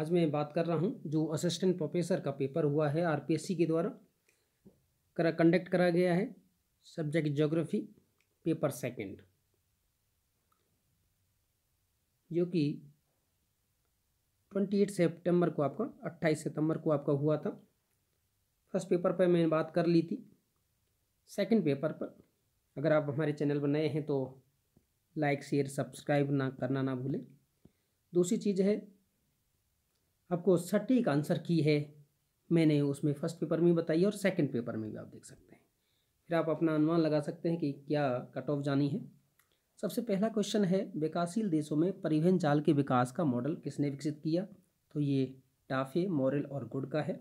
आज मैं बात कर रहा हूँ जो असिस्टेंट प्रोफेसर का पेपर हुआ है आरपीएससी के द्वारा करा कंडक्ट करा गया है सब्जेक्ट ज्योग्राफी पेपर सेकंड जो कि ट्वेंटी एट सेप्टेम्बर को आपका अट्ठाईस सितंबर को आपका हुआ था फर्स्ट पेपर पर मैंने बात कर ली थी सेकंड पेपर पर अगर आप हमारे चैनल पर नए हैं तो लाइक शेयर सब्सक्राइब ना करना ना भूलें दूसरी चीज़ है आपको सटीक आंसर की है मैंने उसमें फर्स्ट पेपर में बताई और सेकंड पेपर में भी आप देख सकते हैं फिर आप अपना अनुमान लगा सकते हैं कि क्या कट ऑफ जानी है सबसे पहला क्वेश्चन है विकासशील देशों में परिवहन जाल के विकास का मॉडल किसने विकसित किया तो ये टाफे मॉरल और गुड का है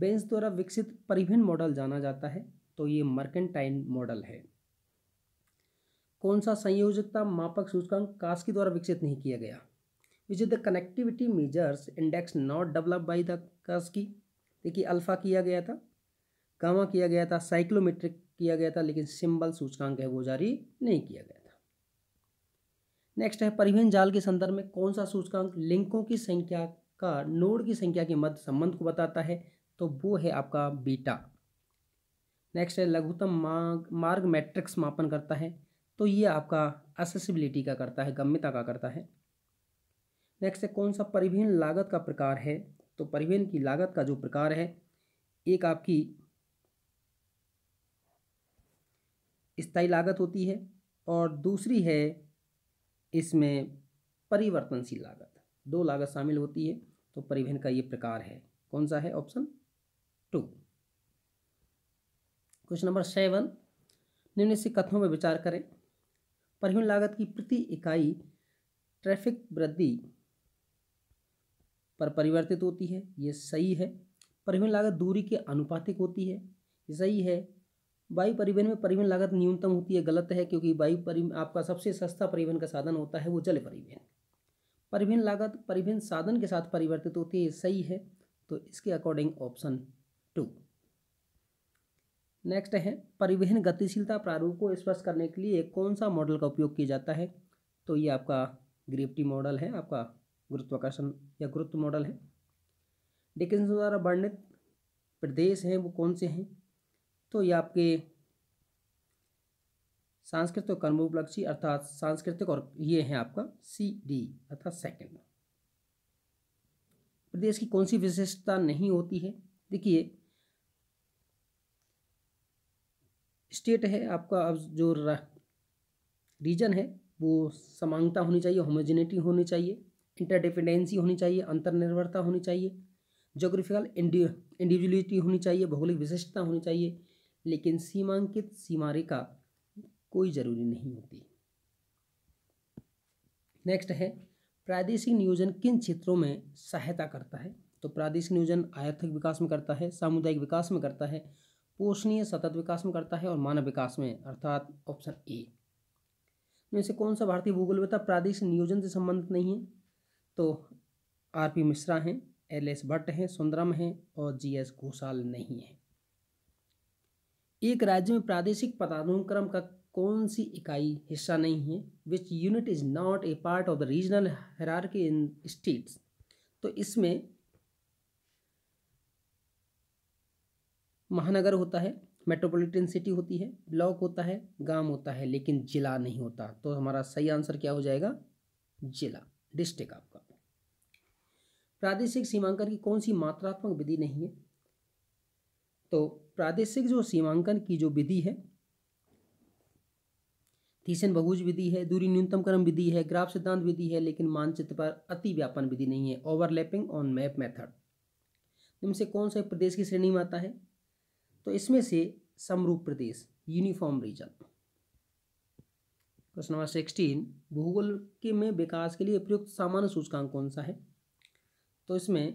बेंस द्वारा विकसित परिवहन मॉडल जाना जाता है तो ये मर्केंटाइन मॉडल है कौन सा संयोजकता मापक सूचकांक कास्की द्वारा विकसित नहीं किया गया which the connectivity connectivity index not develop by the the की देखिए अल्फ़ा किया गया था गामा किया गया था साइक्लोमेट्रिक किया गया था लेकिन सिंबल सूचकांक है वो जारी नहीं किया गया था नेक्स्ट है परिवहन जाल के संदर्भ में कौन सा सूचकांक लिंकों की संख्या का नोड की संख्या के मध्य संबंध को बताता है तो वो है आपका बीटा नेक्स्ट है लघुतम मार्ग मार्ग मैट्रिक्स मापन करता है तो ये आपका असेसिबिलिटी का करता है गम्यता का करता है नेक्स्ट है कौन सा परिवहन लागत का प्रकार है तो परिवहन की लागत का जो प्रकार है एक आपकी स्थायी लागत होती है और दूसरी है इसमें परिवर्तनशील लागत दो लागत शामिल होती है तो परिवहन का ये प्रकार है कौन सा है option two question number seven निम्न से कथनों में विचार करें परिवहन लागत की प्रति इकाई ट्रैफिक वृद्धि पर परिवर्तित होती है ये सही है परिवहन लागत दूरी के अनुपातिक होती है ये सही है वायु परिवहन में परिवहन लागत न्यूनतम होती है गलत है क्योंकि वायु परि आपका सबसे सस्ता परिवहन का साधन होता है वो जल परिवहन परिवहन लागत परिवहन साधन के साथ परिवर्तित होती है सही है तो इसके अकॉर्डिंग ऑप्शन टू नेक्स्ट है परिवहन गतिशीलता प्रारूप को स्पष्ट करने के लिए कौन सा मॉडल का उपयोग किया जाता है तो ये आपका ग्रेफ्टी मॉडल है आपका गुरुत्वाकर्षण या गुरुत्व मॉडल है डिकेंस द्वारा वर्णित प्रदेश हैं वो कौन से हैं तो ये आपके सांस्कृतिक और कर्मोपलक्षी अर्थात सांस्कृतिक और ये है आपका सी डी अर्थात सेकंड प्रदेश की कौन सी विशेषता नहीं होती है देखिए स्टेट है आपका अब जो रीजन है वो समानता होनी चाहिए होमोजेनिटी होनी चाहिए इंटरडिपेंडेंसी होनी चाहिए अंतर्निर्भरता होनी चाहिए जोग्राफिकल इंडिविजुअलिटी होनी चाहिए भौगोलिक विशिष्टता होनी चाहिए लेकिन सीमांकित सीमा रेखा कोई जरूरी नहीं होती नेक्स्ट है प्रादेशिक नियोजन किन क्षेत्रों में सहायता करता है तो प्रादेशिक नियोजन आर्थिक विकास में करता है सामुदायिक विकास में करता है पोषणीय सतत विकास में करता है और मानव विकास में अर्थात ऑप्शन ए में से कौन सा भारतीय भूगोल व्यवस्था प्रादेशिक नियोजन से संबंधित नहीं है तो आर पी मिश्रा हैं एल एस भट्ट हैं सुंदरम हैं और जी एस घोषाल नहीं हैं एक राज्य में प्रादेशिक पदानुक्रम का कौन सी इकाई हिस्सा नहीं है which unit is not a part of the regional hierarchy in states तो इसमें महानगर होता है मेट्रोपॉलिटन सिटी होती है ब्लॉक होता है गांव होता है लेकिन जिला नहीं होता तो हमारा सही आंसर क्या हो जाएगा जिला डिस्ट्रिक्ट आपका प्रादेशिक सीमांकन की कौन सी मात्रात्मक विधि नहीं है तो प्रादेशिक जो सीमांकन की जो विधि है थीसन बहुज विधि है दूरी क्रम विधि है ग्राफ सिद्धांत विधि है लेकिन मानचित्र पर अति व्यापन विधि नहीं है ओवरलैपिंग ऑन मैप मेथड इनमें से कौन सा प्रदेश की श्रेणी में आता है तो इसमें से समरूप प्रदेश यूनिफॉर्म रीजन प्रश्न नंबर सिक्सटीन भूगोल के में विकास के लिए प्रयुक्त सामान्य सूचकांक कौन सा है तो इसमें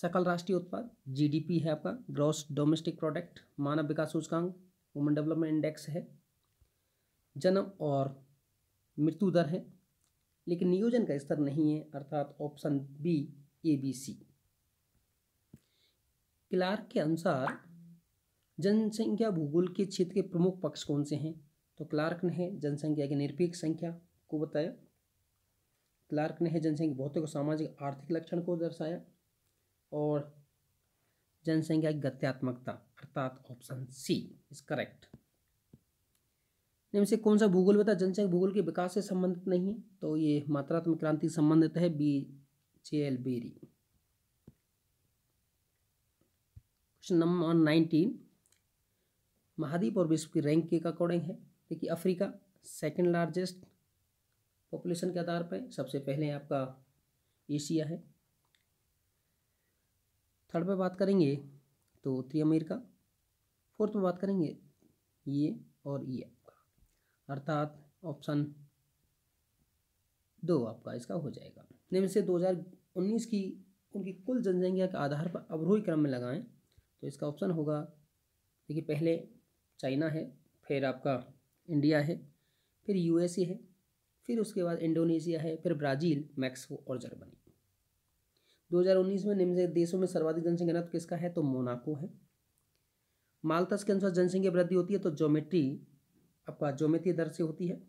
सकल राष्ट्रीय उत्पाद जीडीपी है आपका ग्रॉस डोमेस्टिक प्रोडक्ट मानव विकास सूचकांक वुमेन डेवलपमेंट इंडेक्स है जन्म और मृत्यु दर है लेकिन नियोजन का स्तर नहीं है अर्थात option B A B C Clarke के अनुसार जनसंख्या भूगोल के क्षेत्र के प्रमुख पक्ष कौन से हैं तो क्लार्क ने जनसंख्या की निरपेक्ष संख्या को बताया क्लार्क ने है जनसंख्या भौतिक और सामाजिक आर्थिक लक्षण को दर्शाया और जनसंख्या की गत्यात्मकता अर्थात ऑप्शन सी इज करेक्ट से कौन सा भूगोल बता जनसंख्या भूगोल के विकास से संबंधित नहीं है तो ये मात्रात्मक क्रांति संबंधित है B J L Berry question number nineteen महाद्वीप और विश्व की रैंक के अकॉर्डिंग है देखिए अफ्रीका सेकंड लार्जेस्ट पॉपुलेशन के आधार पर सबसे पहले आपका एशिया है थर्ड पर बात करेंगे तो उत्तरी अमेरिका फोर्थ पर बात करेंगे ये और ये आपका अर्थात ऑप्शन दो आपका इसका हो जाएगा निम्न से 2019 की उनकी कुल जनसंख्या के आधार पर अवरोही क्रम में लगाएं तो इसका ऑप्शन होगा देखिए पहले चाइना है फिर आपका इंडिया है फिर यूएसए है फिर उसके बाद इंडोनेशिया है फिर ब्राज़ील मैक्सिको और जर्मनी 2019 में निम्न देशों में सर्वाधिक जनसंख्या घनत्व किसका है तो मोनाको है माल्टस के अनुसार जनसंख्या वृद्धि होती है तो जोमेट्री आपका ज्योमेट्री दर से होती है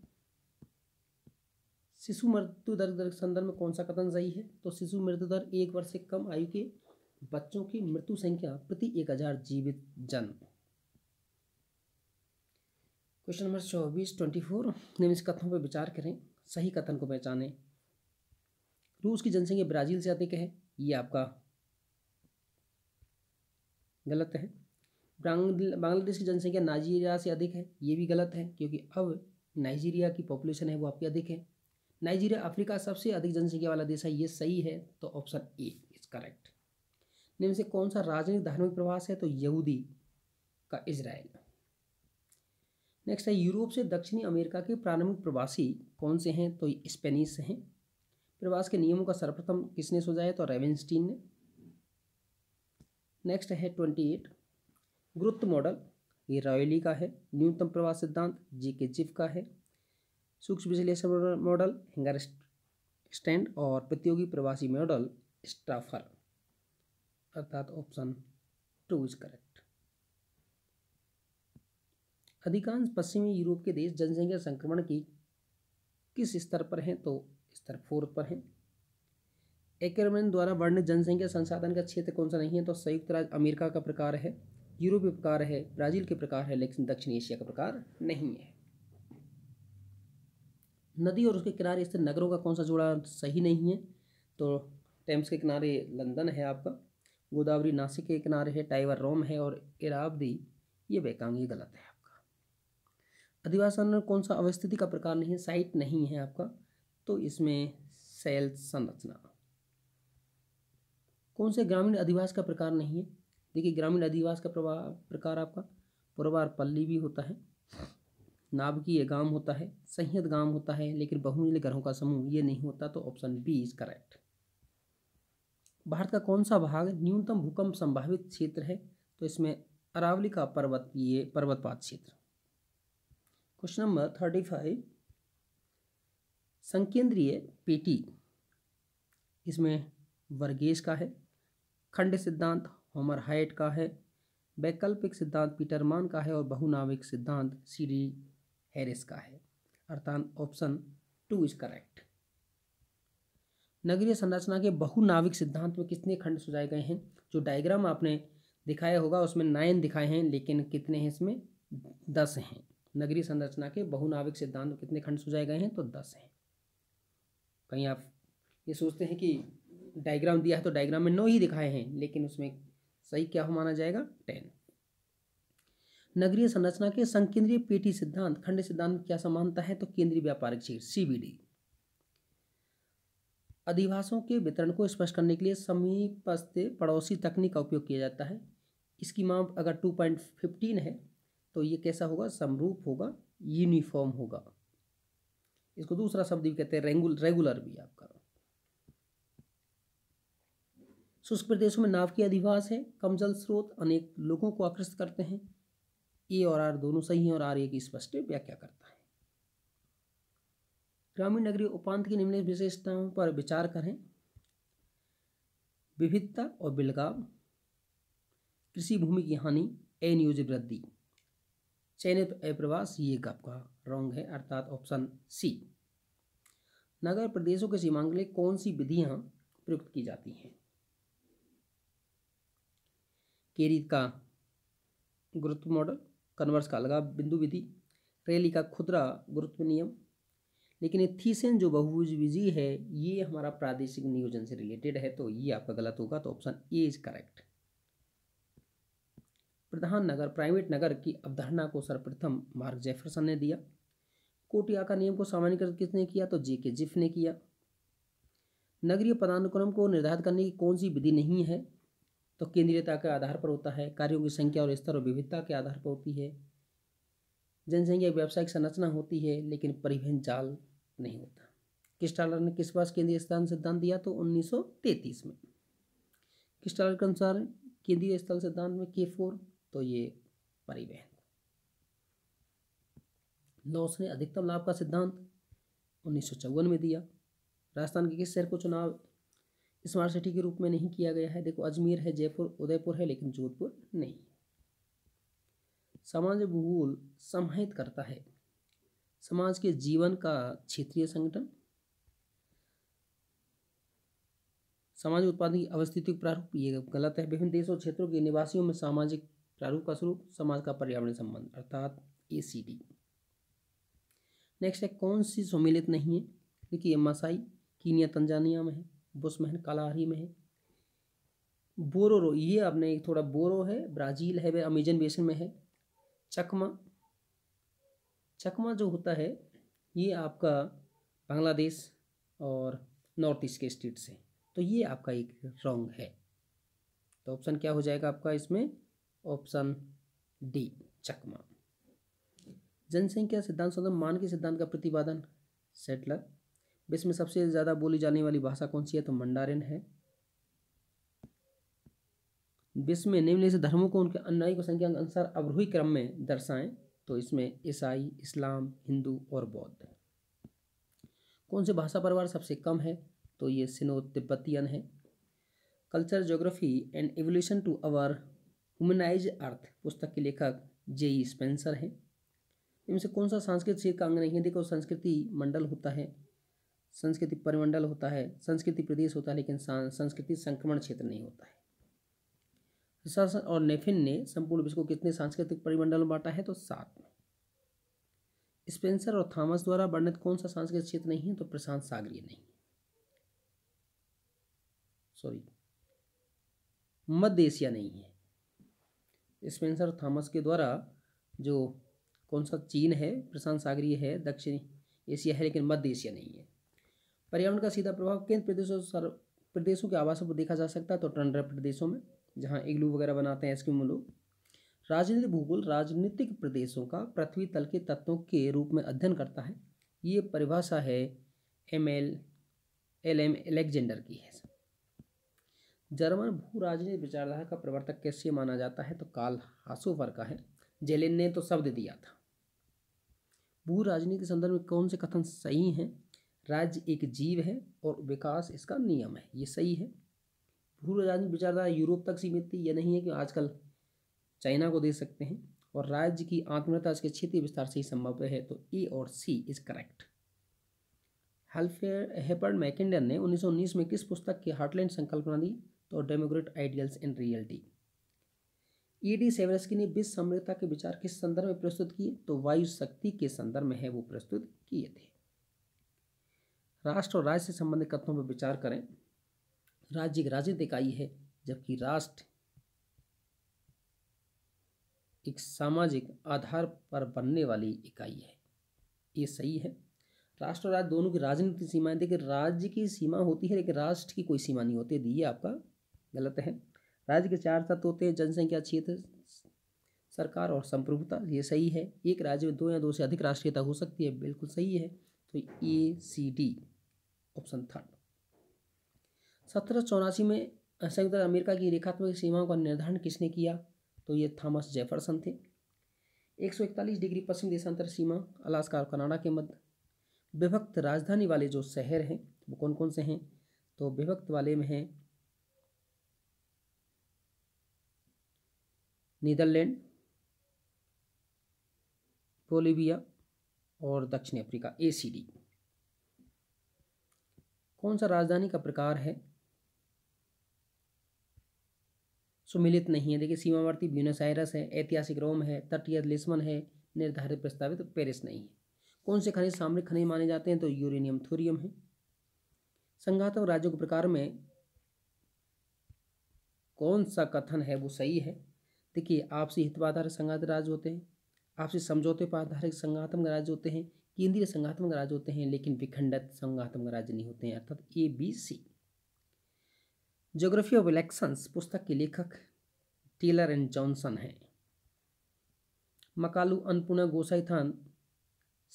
शिशु मृत्यु दर दर संदर्भ में कौन सा कथन सही है तो शिशु मृत्यु दर एक वर्ष से कम आयु के बच्चों की मृत्यु संख्या प्रति एक हजार जीवित जन क्वेश्चन नंबर चौबीस ट्वेंटी फोर निम्न कथनों पर विचार करें सही कथन को पहचाने रूस की जनसंख्या ब्राज़ील से अधिक है ये आपका गलत है बांग्लादेश की जनसंख्या नाइजीरिया से अधिक है ये भी गलत है क्योंकि अब नाइजीरिया की पॉपुलेशन है वो आपकी अधिक है नाइजीरिया अफ्रीका सबसे अधिक जनसंख्या वाला देश है ये सही है तो ऑप्शन ए इज करेक्ट निम्न से कौन सा राजनीतिक धार्मिक प्रवास है तो यहूदी का इसराइल नेक्स्ट है यूरोप से दक्षिणी अमेरिका के प्रारंभिक प्रवासी कौन से हैं तो स्पेनिश हैं प्रवास के नियमों का सर्वप्रथम किसने सुझाया तो रेवेंस्टीन ने नेक्स्ट है ट्वेंटी एट गुरुत्व मॉडल ये रॉयली का है न्यूनतम प्रवास सिद्धांत जी के जिफ का है सूक्ष्म विश्लेषण मॉडल हिंगर स्टैंड और प्रतियोगी प्रवासी मॉडल स्टाफर अर्थात ऑप्शन टू इज करेक्ट अधिकांश पश्चिमी यूरोप के देश जनसंख्या संक्रमण की किस स्तर पर हैं तो स्तर फोर पर हैं एकरमैन द्वारा वर्णित जनसंख्या संसाधन का क्षेत्र कौन सा नहीं है तो संयुक्त राज्य अमेरिका का प्रकार है यूरोप के प्रकार है ब्राजील के प्रकार है लेकिन दक्षिण एशिया का प्रकार नहीं है नदी और उसके किनारे स्थित नगरों का कौन सा जोड़ा सही नहीं है तो टेम्स के किनारे लंदन है आपका गोदावरी नासिक के किनारे है टाइवर रोम है और इराबदी ये बेकांगी गलत है अधिवासन कौन सा अवस्थिति का प्रकार नहीं है साइट नहीं है आपका तो इसमें सेल संरचना कौन से ग्रामीण अधिवास का प्रकार नहीं है देखिए ग्रामीण अधिवास का प्रकार आपका पुरवार पल्ली भी होता है नाभकीय गांव होता है संहित गांव होता है लेकिन बहुमूल्य ग्रहों का समूह ये नहीं होता तो ऑप्शन बी इज करेक्ट भारत का कौन सा भाग न्यूनतम भूकंप संभावित क्षेत्र है तो इसमें अरावली का पर्वत ये पर्वतपात क्षेत्र क्वेश्चन नंबर थर्टी फाइव संकेंद्रीय पेटी इसमें वर्गेश का है खंड सिद्धांत होमर हाइट का है वैकल्पिक सिद्धांत पीटरमान का है और बहुनाविक सिद्धांत सी डी हैरिस का है अर्थात ऑप्शन टू इज करेक्ट नगरीय संरचना के बहुनाविक सिद्धांत में कितने खंड सुझाए गए हैं जो डायग्राम आपने दिखाया होगा उसमें नाइन दिखाए हैं लेकिन कितने हैं इसमें दस हैं नगरीय संरचना के बहुनाविक सिद्धांत कितने खंड सुझाए गए हैं तो दस हैं कहीं आप ये सोचते हैं कि डायग्राम दिया है तो डायग्राम में नौ ही दिखाए हैं लेकिन उसमें सही क्या हो माना जाएगा टेन नगरीय संरचना के संकेंद्रीय पेटी सिद्धांत खंड सिद्धांत में क्या समानता है तो केंद्रीय व्यापारिक क्षेत्र सीबीडी अधिभाषों के वितरण को स्पष्ट करने के लिए समीपस्थ पड़ोसी तकनीक का उपयोग किया जाता है इसकी माप अगर टू पॉइंट फिफ्टीन है तो ये कैसा होगा समरूप होगा यूनिफॉर्म होगा इसको दूसरा शब्द भी कहते हैं रेंगुल रेगुलर भी आपका शुष्क प्रदेशों में नाव की अधिवास है कम जल स्रोत अनेक लोगों को आकर्षित करते हैं ए और आर दोनों सही हैं और आर एक स्पष्ट व्याख्या करता है ग्रामीण नगरीय उपांत की निम्न विशेषताओं पर विचार करें विविधता और बिलगाव कृषि भूमि की हानि अनियोजित वृद्धि चयनित अप्रवास ये आपका रॉन्ग है अर्थात ऑप्शन सी नगर प्रदेशों के सीमांक लिए कौन सी विधियां प्रयुक्त की जाती हैं केरी का गुरुत्व मॉडल कन्वर्स का अलगा बिंदु विधि रैली का खुदरा गुरुत्व नियम लेकिन ये थीसेन जो बहुभुज है ये हमारा प्रादेशिक नियोजन से रिलेटेड है तो ये आपका गलत होगा तो ऑप्शन ए इज करेक्ट प्रधान नगर प्राइवेट नगर की अवधारणा को सर्वप्रथम मार्क जेफरसन ने दिया कोटिया का नियम को सामान्यकृत किसने किया तो जे के जिफ ने किया नगरीय पदानुक्रम को निर्धारित करने की कौन सी विधि नहीं है तो केंद्रीयता के आधार पर होता है कार्यों की संख्या और स्तर और विविधता के आधार पर होती है जनसंख्या व्यावसायिक संरचना होती है लेकिन परिवहन जाल नहीं होता किस्टालर ने किस वर्ष केंद्रीय स्थान सिद्धांत दिया तो 1933 में किस्टालर के अनुसार केंद्रीय स्थल सिद्धांत में के फोर तो ये परिवहन लॉस ने अधिकतम लाभ का सिद्धांत उन्नीस में दिया राजस्थान के किस शहर को चुनाव स्मार्ट सिटी के रूप में नहीं किया गया है देखो अजमेर है जयपुर उदयपुर है लेकिन जोधपुर नहीं समाज भूगोल समाहित करता है समाज के जीवन का क्षेत्रीय संगठन सामाजिक उत्पादन की अवस्थिति प्रारूप ये गलत है विभिन्न देशों और क्षेत्रों के निवासियों में सामाजिक प्रारूप का स्वरूप समाज का पर्यावरण संबंध अर्थात ए सी डी नेक्स्ट है कौन सी सम्मिलित नहीं है देखिए मसाई कीनिया तंजानिया में है बुसमहन कालाहारी में है बोरोरो ये अपने थोड़ा बोरो है ब्राज़ील है वह अमेजन बेसन में है चकमा चकमा जो होता है ये आपका बांग्लादेश और नॉर्थ ईस्ट के स्टेट से तो ये आपका एक रॉन्ग है तो ऑप्शन क्या हो जाएगा आपका इसमें ऑप्शन डी चकमा जनसंख्या सिद्धांत सदन मान के सिद्धांत का प्रतिपादन सेटलर विश्व में सबसे ज़्यादा बोली जाने वाली भाषा कौन सी है तो मंडारिन है विश्व में निम्न से धर्मों को उनके अनुयायी को संख्या अनुसार अवरोही क्रम में दर्शाएं तो इसमें ईसाई इस्लाम हिंदू और बौद्ध कौन से भाषा परिवार सबसे कम है तो ये सिनो तिब्बतियन है culture geography and evolution to our humanize earth पुस्तक के लेखक जे ई स्पेंसर हैं इनसे कौन सा सांस्कृतिक क्षेत्र का अंग नहीं है देखो संस्कृति मंडल होता है संस्कृति परिमंडल होता है संस्कृति प्रदेश होता है लेकिन संस्कृति संक्रमण क्षेत्र नहीं होता है और नेफिन ने संपूर्ण विश्व को कितने सांस्कृतिक परिमंडल में बांटा है तो सात में स्पेंसर और थॉमस द्वारा वर्णित कौन सा सांस्कृतिक क्षेत्र नहीं है तो प्रशांत सागरीय नहीं सॉरी मध्य एशिया नहीं है स्पेंसर थॉमस के द्वारा जो कौन सा चीन है प्रशांत सागरीय है दक्षिण एशिया है लेकिन मध्य एशिया नहीं है पर्यावरण का सीधा प्रभाव केंद्र प्रदेशों सर प्रदेशों के आवासों पर देखा जा सकता है तो टंडरा प्रदेशों में जहाँ इग्लू वगैरह बनाते हैं एस्किमो लोग राजनीतिक भूगोल राजनीतिक प्रदेशों का पृथ्वी तल के तत्वों के रूप में अध्ययन करता है ये परिभाषा है M L L M Alexander की है जर्मन भू राजनीतिक विचारधारा का प्रवर्तक कैसे माना जाता है तो काल हासोफर का है जेलिन ने तो शब्द दिया था भू राजनीति के संदर्भ में कौन से कथन सही हैं राज्य एक जीव है और विकास इसका नियम है ये सही है भू राजनीतिक विचारधारा यूरोप तक सीमित थी यह नहीं है कि आजकल चाइना को दे सकते हैं और राज्य की आत्मनिर्भरता इसके क्षेत्रीय विस्तार से ही संभव है तो ए और सी इज करेक्ट हेल्फेयर हेपर्ड मैकेंडर ने 1919 में किस पुस्तक की हार्टलैंड संकल्पना दी तो democrat ideals in reality E D Seversky ने विश्व समृद्धता के विचार किस संदर्भ में प्रस्तुत किए तो वायु शक्ति के संदर्भ में है वो प्रस्तुत किए थे राष्ट्र और राज्य से संबंधित कथनों पर विचार करें राज्य एक राजनीतिक इकाई है जबकि राष्ट्र एक सामाजिक आधार पर बनने वाली इकाई है ये सही है राष्ट्र और राज्य दोनों की राजनीतिक सीमाएं देखिए राज्य की सीमा होती है लेकिन राष्ट्र की कोई सीमा नहीं होती है ये आपका गलत है राज्य के चार तत्व होते हैं जनसंख्या क्षेत्र सरकार और संप्रभुता ये सही है एक राज्य में दो या दो से अधिक राष्ट्रीयता हो सकती है बिल्कुल सही है तो A C D option third सत्रह चौरासी में संयुक्त अमेरिका की रेखात्मक सीमाओं का निर्धारण किसने किया तो ये थॉमस जेफरसन थे एक सौ इकतालीस डिग्री पश्चिम देशांतर सीमा अलास्का और कनाडा के मध्य विभक्त राजधानी वाले जो शहर हैं वो कौन कौन से हैं तो विभक्त वाले में हैं नीदरलैंड बोलीविया और दक्षिण अफ्रीका ए सी डी कौन सा राजधानी का प्रकार है सुमिलित नहीं है देखिए सीमावर्ती ब्यूनस आयरस है ऐतिहासिक रोम है तटीय लिस्मन है निर्धारित प्रस्तावित तो पेरिस नहीं है कौन से खनिज सामरिक खनिज माने जाते हैं तो यूरेनियम थोरियम है संघातक राज्यों के प्रकार में कौन सा कथन है वो सही है देखिए आपसी आधारित संघात राज्य होते हैं आपसी समझौते पर आधारित संघात्मक राज्य होते हैं केंद्रीय संघात्मक राज्य होते हैं लेकिन विखंडित संघात्मक राज्य नहीं होते हैं अर्थात A B C geography of elections पुस्तक के लेखक टेलर एंड जॉनसन हैं मकालू अन्नपूर्णा गोसाई थान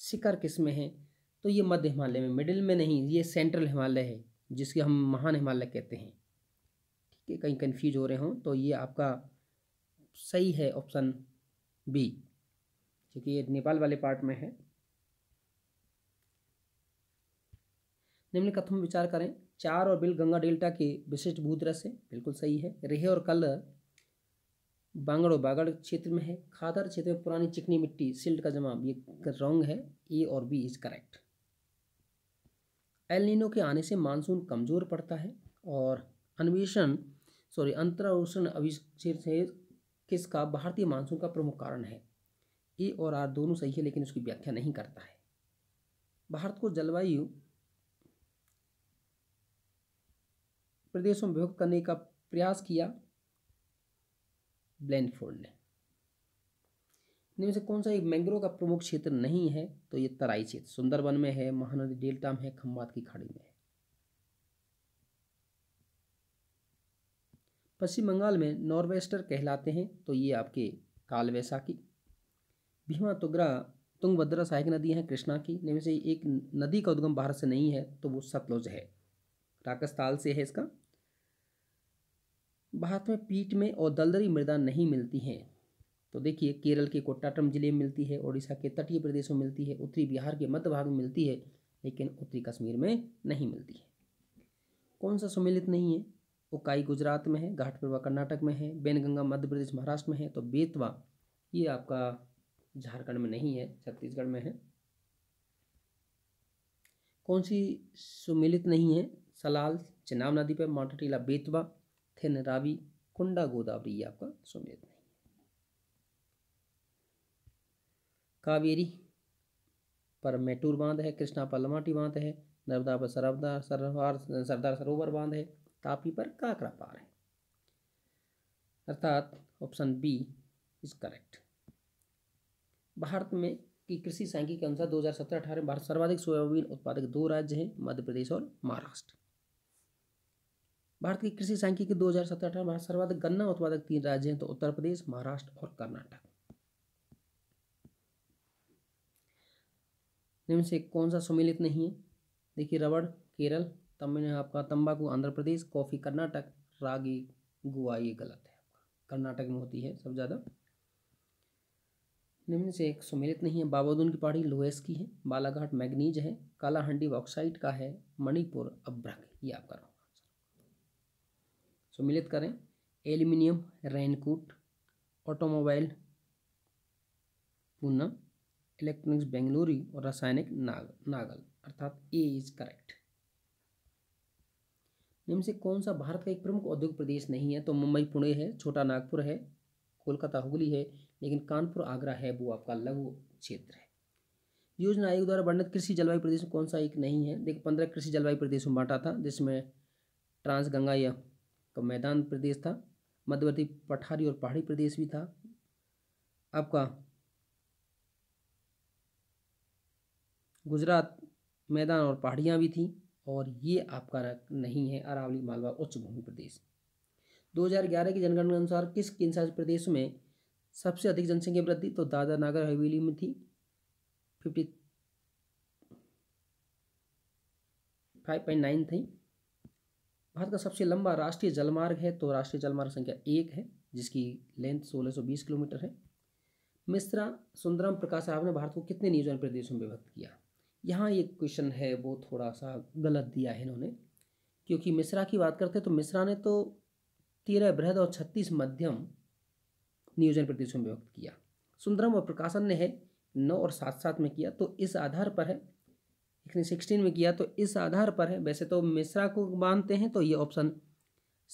शिखर किसमें हैं तो ये मध्य हिमालय में मिडिल में नहीं ये सेंट्रल हिमालय है जिसके हम महान हिमालय कहते हैं ठीक है कहीं कन्फ्यूज हो रहे हों तो ये आपका सही है ऑप्शन बी क्योंकि ये नेपाल वाले पार्ट में है निम्न कथन विचार करें चार और बिल गंगा डेल्टा के विशिष्ट भूतरस है बिल्कुल सही है रेह और कल बांगड़ो बागड़ क्षेत्र में है खादर क्षेत्र में पुरानी चिकनी मिट्टी सिल्ट का जमाव ये रॉन्ग है ए और बी इज करेक्ट एलिनो के आने से मानसून कमज़ोर पड़ता है और अन्वेषण सॉरी अंतरावषण अभिषेक इसका भारतीय मानसून का प्रमुख कारण है ए और आर दोनों सही है लेकिन उसकी व्याख्या नहीं करता है भारत को जलवायु प्रदेशों में विभक्त करने का प्रयास किया ब्लैंडफोल्ड ने इनमें से कौन सा एक मैंग्रोव का प्रमुख क्षेत्र नहीं है तो ये तराई क्षेत्र सुंदरबन में है महानदी डेल्टा में है खम्बात की खाड़ी में है पश्चिम बंगाल में नॉर्वेस्टर कहलाते हैं तो ये आपके काल वैसाखी भीमा तुगरा तुंगभद्रा सहायक नदी हैं कृष्णा की इनमें से एक नदी का उद्गम भारत से नहीं है तो वो सतलुज है राकस्ताल से है इसका भारत में पीठ में और दलदली मृदा नहीं मिलती हैं तो देखिए केरल के कोट्टाटम जिले में मिलती है ओडिशा के तटीय प्रदेशों में मिलती है उत्तरी बिहार के मध्य भाग में मिलती है लेकिन उत्तरी कश्मीर में नहीं मिलती है कौन सा सम्मिलित नहीं है उकाई गुजरात में है घाटपुरवा कर्नाटक में है बेनगंगा मध्य प्रदेश महाराष्ट्र में है तो बेतवा ये आपका झारखंड में नहीं है छत्तीसगढ़ में है कौन सी सुमिलित नहीं है सलाल चिनाब नदी पर माटटीला बेतवा रावी कुंडा गोदावरी ये आपका सुमिलित नहीं है कावेरी पर मैटूर बांध है कृष्णा पर बांध है नर्मदा पर सरवदा सरदार सरोवर बांध है तापी पर काकरा पार है अर्थात option B is correct Bharat में की कृषि सांख्यिकी के अनुसार 2017-18 में भारत सर्वाधिक सोयाबीन उत्पादक दो राज्य हैं मध्य प्रदेश और महाराष्ट्र भारत की कृषि सांख्यिकी के 2017-18 में भारत सर्वाधिक गन्ना उत्पादक तीन राज्य हैं तो उत्तर प्रदेश महाराष्ट्र और कर्नाटक निम्न से कौन सा सम्मिलित नहीं है देखिए रबड़ केरल तमिल आपका तंबाकू आंध्र प्रदेश कॉफ़ी कर्नाटक रागी गुआ ये गलत है कर्नाटक में होती है सब ज़्यादा निम्न से एक सुमेलित नहीं है बाबादून की पहाड़ी लोएस की है बालाघाट मैग्नीज है काला हंडी ऑक्साइड का है मणिपुर अभ्रक ये आपका रहा सुमिलित करें एल्यूमिनियम रेनकूट ऑटोमोबाइल पूनम इलेक्ट्रॉनिक्स बेंगलुरु और रासायनिक नाग नागल अर्थात ए इज करेक्ट निम्न से कौन सा भारत का एक प्रमुख औद्योगिक प्रदेश नहीं है तो मुंबई पुणे है छोटा नागपुर है कोलकाता हुगली है लेकिन कानपुर आगरा है वो आपका लघु क्षेत्र है योजना आयोग द्वारा वर्णित कृषि जलवायु प्रदेश में कौन सा एक नहीं है देखिए पंद्रह कृषि जलवायु प्रदेश में बांटा था जिसमें ट्रांस गंगा या का मैदान प्रदेश था मध्यवर्ती पठारी और पहाड़ी प्रदेश भी था आपका गुजरात मैदान और पहाड़ियाँ भी थी और ये आपका नहीं है अरावली मालवा उच्च भूमि प्रदेश 2011 की जनगणना के अनुसार किस केंद्र शासित प्रदेश में सबसे अधिक जनसंख्या वृद्धि तो दादा नागर हवेली में थी फिफ्टी फाइव पॉइंट नाइन थी भारत का सबसे लंबा राष्ट्रीय जलमार्ग है तो राष्ट्रीय जलमार्ग संख्या एक है जिसकी लेंथ 1620 किलोमीटर है मिश्रा सुंदरम प्रकाश राव ने भारत को कितने नियोजन प्रदेशों में विभक्त किया यहाँ एक क्वेश्चन है वो थोड़ा सा गलत दिया है इन्होंने क्योंकि मिश्रा की बात करते हैं तो मिश्रा ने तो तेरह बृहद और छत्तीस मध्यम नियोजन प्रदेशों में व्यक्त किया सुंदरम और प्रकाशन ने है नौ और सात सात में किया तो इस आधार पर है लेकिन सिक्सटीन में किया तो इस आधार पर है वैसे तो मिश्रा को मानते हैं तो ये ऑप्शन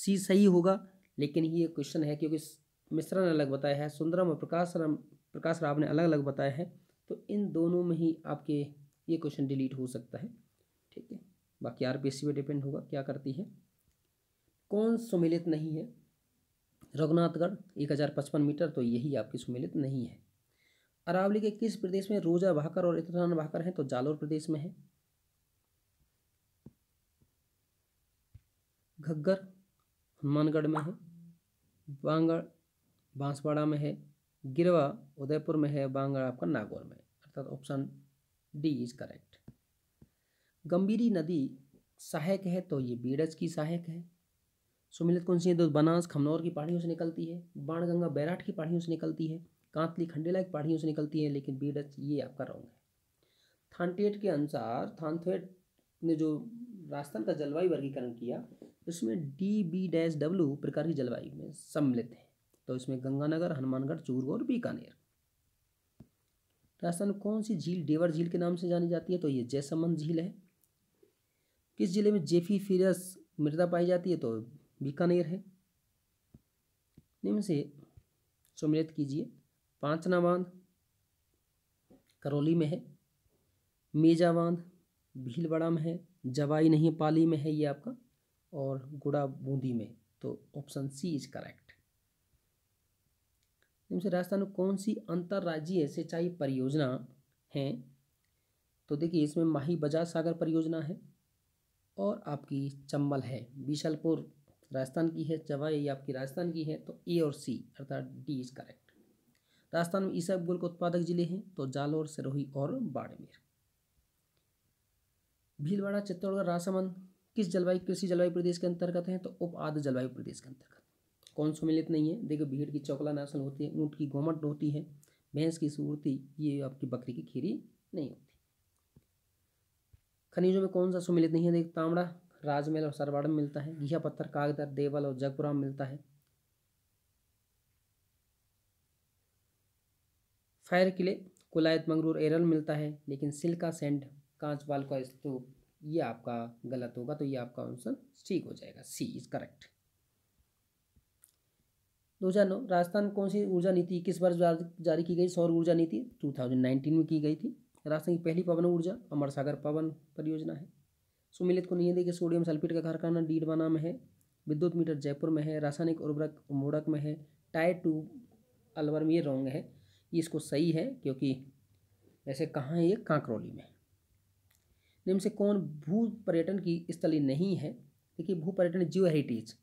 सी सही होगा लेकिन ये क्वेश्चन है क्योंकि मिश्रा ने अलग बताया है सुंदरम और प्रकाश राम प्रकाश राव ने अलग अलग बताया है तो इन दोनों में ही आपके ये क्वेश्चन डिलीट हो सकता है ठीक है बाकी आर पी पे डिपेंड होगा क्या करती है कौन सुमिलित नहीं है रघुनाथगढ़ एक हज़ार पचपन मीटर तो यही आपकी सुमिलित नहीं है अरावली के किस प्रदेश में रोजा भाकर और इतरान भाकर हैं तो जालोर प्रदेश में है घग्गर हनुमानगढ़ में है बांगड़ बांसवाड़ा में है गिरवा उदयपुर में है बांगड़ आपका नागौर में अर्थात option D is correct Gambhiri नदी सहायक है तो ये बीडज की सहायक है सुमिलित कौन सी है तो बनास खमनौर की पहाड़ियों से निकलती है बाणगंगा बैराट की पहाड़ियों से निकलती है कांतली खंडेला की पहाड़ियों से निकलती है लेकिन बीडज ये आपका रॉन्ग है थानटेट के अनुसार थानथेट ने जो राजस्थान का जलवायु वर्गीकरण किया उसमें डी बी डैश डब्ल्यू प्रकार की जलवायु में सम्मिलित है तो इसमें गंगानगर हनुमानगढ़ चूरू और बीकानेर राजस्थान में कौन सी झील डेवर झील के नाम से जानी जाती है तो ये जयसमंद झील है किस जिले में जेफी फिरस मृदा पाई जाती है तो बीकानेर है निम्न से सम्मिलित कीजिए पांचना बांध करौली में है मेजा बांध भीलवाड़ा में है जवाई नहीं पाली में है ये आपका और गुड़ा बूंदी में तो ऑप्शन सी इज करेक्ट तुमसे राजस्थान में कौन सी अंतर्राज्यीय सिंचाई परियोजना है तो देखिए इसमें माही बजाज सागर परियोजना है और आपकी चंबल है विशलपुर राजस्थान की है चवाई आपकी राजस्थान की है तो ए और सी अर्थात डी इज करेक्ट राजस्थान में ईसा गुल के उत्पादक जिले हैं तो जालौर सिरोही और बाड़मेर भीलवाड़ा चित्तौड़गढ़ राजसमंद किस जलवायु कृषि जलवायु प्रदेश के अंतर्गत हैं तो उप आद जलवायु प्रदेश के अंतर्गत कौन सम्मिलित नहीं है देखो भीड़ की चौकला नस्ल होती है ऊँट की गोमट होती है भैंस की सूरती ये आपकी बकरी की खीरी नहीं होती खनिजों में कौन सा सुमिलित नहीं है देख तामड़ा राजमहल और सरवाड़ में मिलता है घिया पत्थर कागदर देवल और जगपुरा में मिलता है फायर किले कुलायत मंगरूर एरल मिलता है लेकिन सिल्का सेंड कांचवाल का स्तूप ये आपका गलत होगा तो ये आपका आंसर ठीक हो जाएगा सी इज करेक्ट दो राजस्थान कौन सी ऊर्जा नीति किस बार जारी की गई सौर ऊर्जा नीति नाइनटीन में की गई थी राजस्थान की पहली पवन ऊर्जा अमर सागर पवन परियोजना है सुमिलित को नहीं देखिए सोडियम सल्फेट का कारखाना डीडवाना में है विद्युत मीटर जयपुर में है रासायनिक उर्वरक मोड़क में है टायर टू अलवर में ये रॉन्ग है ये इसको सही है क्योंकि ऐसे कहाँ है ये कांकरौली में निम्न से कौन भू पर्यटन की स्थली नहीं है देखिए भू पर्यटन जीव हेरिटेज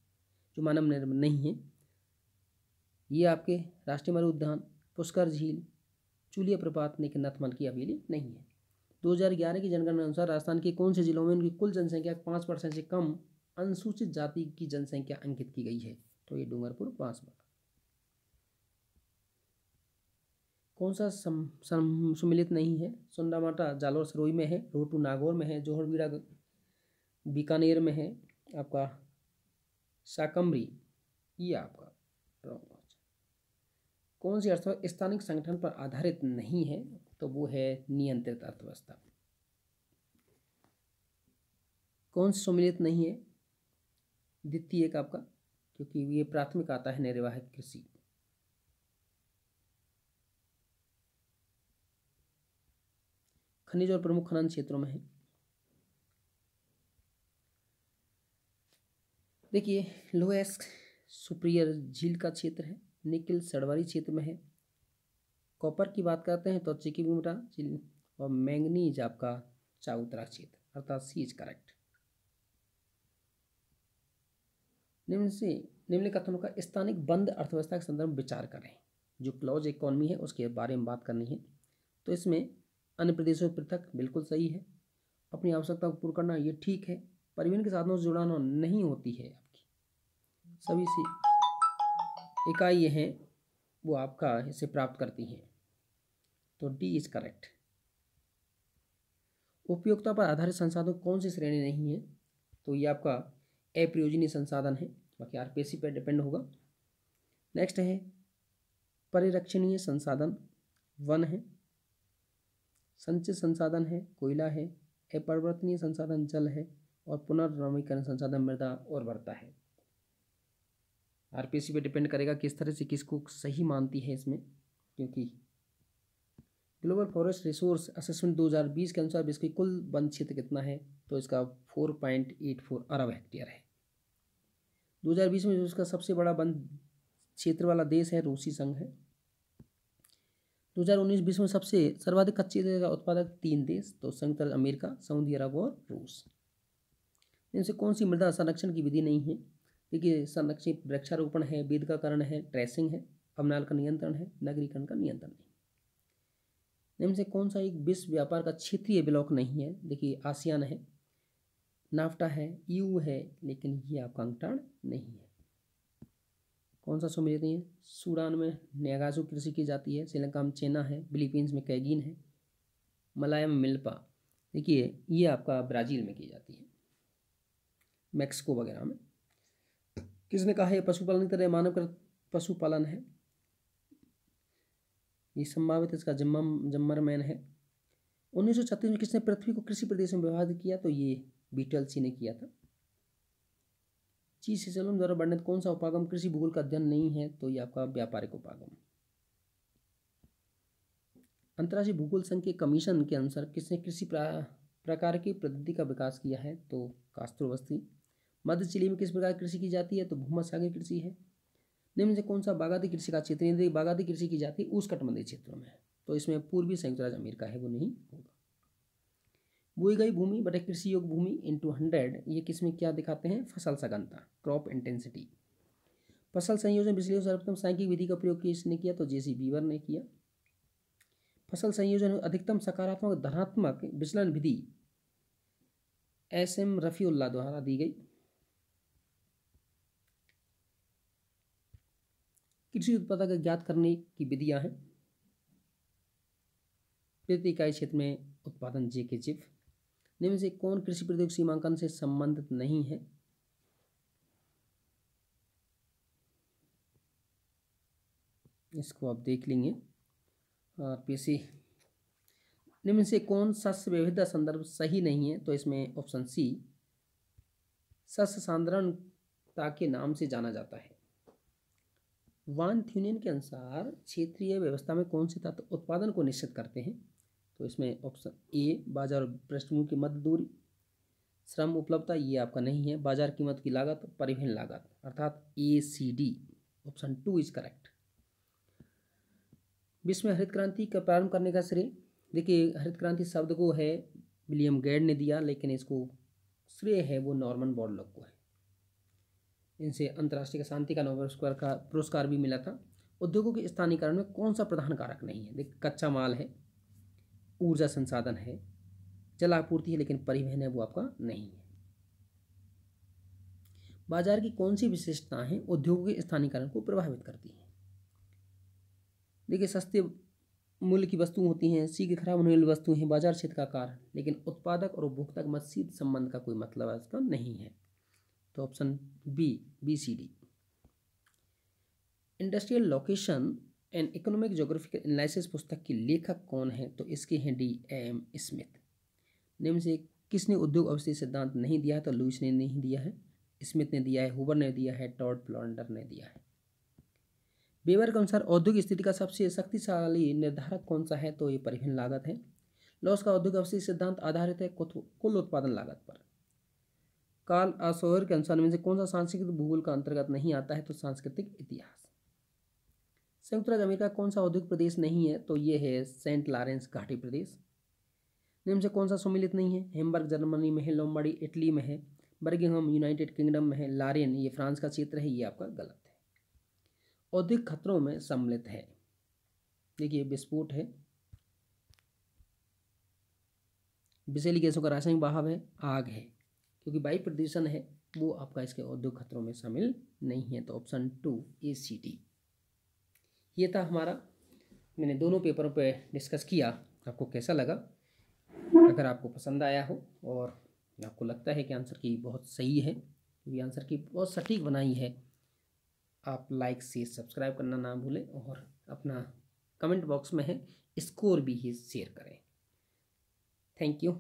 जो मानव निर्मित नहीं है ये आपके राष्ट्रीय मरु उद्यान पुष्कर झील चूलिया प्रपात ने नथमल की हवेली नहीं है 2011 की जनगणना अनुसार राजस्थान के कौन से जिलों में उनकी कुल जनसंख्या पाँच परसेंट से कम अनुसूचित जाति की जनसंख्या अंकित की गई है तो ये डूंगरपुर पाँच बार कौन सा सम, सम, सम्मिलित नहीं है सुंदामाटा जालोर सरोई में है रोटू नागौर में है जोहरबीड़ा बीकानेर में है आपका शाकम्बरी ये आपका रॉन्ग कौन सी अर्थव्यवस्था स्थानिक संगठन पर आधारित नहीं है तो वो है नियंत्रित अर्थव्यवस्था कौन सी सम्मिलित नहीं है द्वितीय एक आपका क्योंकि ये प्राथमिक आता है निर्वाहक कृषि खनिज और प्रमुख खनन क्षेत्रों में है देखिए लोएस्क सुप्रियर झील का क्षेत्र है निकिल सड़वारी क्षेत्र में है कॉपर की बात करते हैं तो चिकिमुटा और मैंगनीज आपका चाउतरा क्षेत्र अर्थात सी इज करेक्ट निम्न से निम्न कथनों का स्थानिक बंद अर्थव्यवस्था के संदर्भ में विचार करें जो क्लोज इकोनॉमी है उसके बारे में बात करनी है तो इसमें अन्य प्रदेशों में पृथक बिल्कुल सही है अपनी आवश्यकता को पूरा करना ये ठीक है परिवहन के साधनों से जुड़ाना नहीं होती है आपकी सभी से इकाई है वो आपका इसे प्राप्त करती हैं तो डी इज करेक्ट उपयोगिता पर आधारित संसाधन कौन सी श्रेणी नहीं है तो ये आपका अप्रयोजनीय संसाधन है बाकी आर पी पर डिपेंड होगा नेक्स्ट है परिरक्षणीय संसाधन वन है संचित संसाधन है कोयला है अपरिवर्तनीय संसाधन जल है और पुनर्नवीकरण संसाधन मृदा और वर्ता है आरपीसी पे डिपेंड करेगा किस तरह से किसको सही मानती है इसमें क्योंकि ग्लोबल फॉरेस्ट रिसोर्स असेसमेंट 2020 के अनुसार इसकी कुल वन क्षेत्र कितना है तो इसका 4.84 अरब हेक्टेयर है 2020 में जो इसका सबसे बड़ा वन क्षेत्र वाला देश है रूसी संघ है 2019-20 में सबसे सर्वाधिक कच्चे तेल का उत्पादक तीन देश तो संयुक्त अमेरिका सऊदी अरब और रूस इनसे कौन सी मृदा संरक्षण की विधि नहीं है देखिए संरक्षित वृक्षारोपण है वेद का कारण है ट्रेसिंग है अमनाल का नियंत्रण है नगरीकरण का नियंत्रण नहीं निम्न से कौन सा एक विश्व व्यापार का क्षेत्रीय ब्लॉक नहीं है देखिए आसियान है नाफ्टा है यू है लेकिन ये आपका अंकटाण नहीं है कौन सा समझ लेते हैं सूडान में न्यागाजू कृषि की जाती है श्रीलंका में चेना है फिलीपींस में कैगिन है मलाया में मिल्पा देखिए ये आपका ब्राज़ील में की जाती है मैक्सिको वगैरह में किसने कहा यह पशुपालन की तरह मानव का पशुपालन है ये संभावित इसका जम्मा जम्मर मैन है उन्नीस में किसने पृथ्वी को कृषि प्रदेश में विभाजित किया तो ये सी ने किया था चीज द्वारा वर्णित कौन सा उपागम कृषि भूगोल का अध्ययन नहीं है तो ये आपका व्यापारिक उपागम अंतर्राष्ट्रीय भूगोल संघ के कमीशन के अनुसार किसने कृषि प्रकार की पद्धति का विकास किया है तो कास्त्रोवस्ती मध्य चिली में किस प्रकार की कृषि की जाती है तो सागर कृषि है निम्न से कौन सा बागाती कृषि का क्षेत्र यदि बागाती कृषि की जाती है उस कटबंधी क्षेत्रों में तो इसमें पूर्वी संयुक्त राज्य अमेरिका है वो नहीं होगा बोई गई भूमि बटे कृषि योग भूमि इंटू हंड्रेड ये किसमें क्या दिखाते हैं फसल सघनता क्रॉप इंटेंसिटी फसल संयोजन विश्लेषण सर्वप्रथम सांख्यिक विधि का प्रयोग किसने किया तो जेसी बीवर ने किया फसल संयोजन अधिकतम सकारात्मक धनात्मक विचलन विधि एस एम रफ़ीउल्ला द्वारा दी गई कृषि उत्पादक ज्ञात करने की विधियां हैं प्रति इकाई क्षेत्र में उत्पादन जे के चिप निम्न से कौन कृषि प्रद्योग सीमांकन से संबंधित नहीं है इसको आप देख लेंगे पीसी निम्न से कौन सस्य विविधता संदर्भ सही नहीं है तो इसमें ऑप्शन सी सस्य सांद्रणता के नाम से जाना जाता है वान थ्यूनियन के अनुसार क्षेत्रीय व्यवस्था में कौन से तत्व उत्पादन को निश्चित करते हैं तो इसमें ऑप्शन ए बाजार पृष्ठभूमि की मध्य दूरी श्रम उपलब्धता ये आपका नहीं है बाजार कीमत की लागत परिवहन लागत अर्थात A C D option two is correct विश्व में हरित क्रांति का प्रारंभ करने का श्रेय देखिए हरित क्रांति शब्द को है विलियम गैड ने दिया लेकिन इसको श्रेय है वो नॉर्मन बॉर्डलॉक को है इनसे अंतर्राष्ट्रीय शांति का नोबेल का पुरस्कार भी मिला था उद्योगों के स्थानीयकरण में कौन सा प्रधान कारक नहीं है देख कच्चा माल है ऊर्जा संसाधन है जल आपूर्ति है लेकिन परिवहन है वो आपका नहीं है बाजार की कौन सी विशेषताएं उद्योगों के स्थानीयकरण को प्रभावित करती हैं देखिए सस्ते मूल्य की वस्तुएं होती हैं सी के खराब होने वाली वस्तुएं हैं बाजार क्षेत्र का कारण लेकिन उत्पादक और उपभोक्ता के मत सीध संबंध का कोई मतलब इसका नहीं है तो option B B C D industrial location and economic geographical analysis पुस्तक की लेखक कौन है तो इसके हैं डी एम स्मिथ निम्न से किसने उद्योग अवशेष सिद्धांत नहीं दिया तो लुइस ने नहीं दिया है स्मिथ ने दिया है हुबर ने दिया है टॉड प्लॉन्डर ने दिया है बेवर के अनुसार औद्योगिक स्थिति का सबसे शक्तिशाली निर्धारक कौन सा है तो ये परिवहन लागत है लॉस का औद्योगिक अवशेष सिद्धांत आधारित है कुल उत्पादन लागत पर काल आसोहर के अनुसार में से कौन सा सांस्कृतिक भूगोल का अंतर्गत नहीं आता है तो सांस्कृतिक इतिहास संयुक्त राज्य अमेरिका कौन सा औद्योगिक प्रदेश नहीं है तो ये है सेंट लॉरेंस घाटी प्रदेश निम्न से कौन सा सम्मिलित नहीं है हेमबर्ग जर्मनी में है लोम्बाड़ी इटली में है बर्गिंगम यूनाइटेड किंगडम में है लारेन ये फ्रांस का क्षेत्र है ये आपका गलत है औद्योगिक खतरों में सम्मिलित है देखिए विस्फोट है बिजली गैसों का रासायनिक बहाव है आग है क्योंकि वायु प्रदूषण है वो आपका इसके औद्योग खतरों में शामिल नहीं है तो option two A C D ये था हमारा मैंने दोनों पेपरों पे डिस्कस किया आपको कैसा लगा अगर आपको पसंद आया हो और आपको लगता है कि आंसर की बहुत सही है क्योंकि आंसर की बहुत सटीक बनाई है आप लाइक से सब्सक्राइब करना ना भूलें और अपना कमेंट बॉक्स में है स्कोर भी ही शेयर करें थैंक यू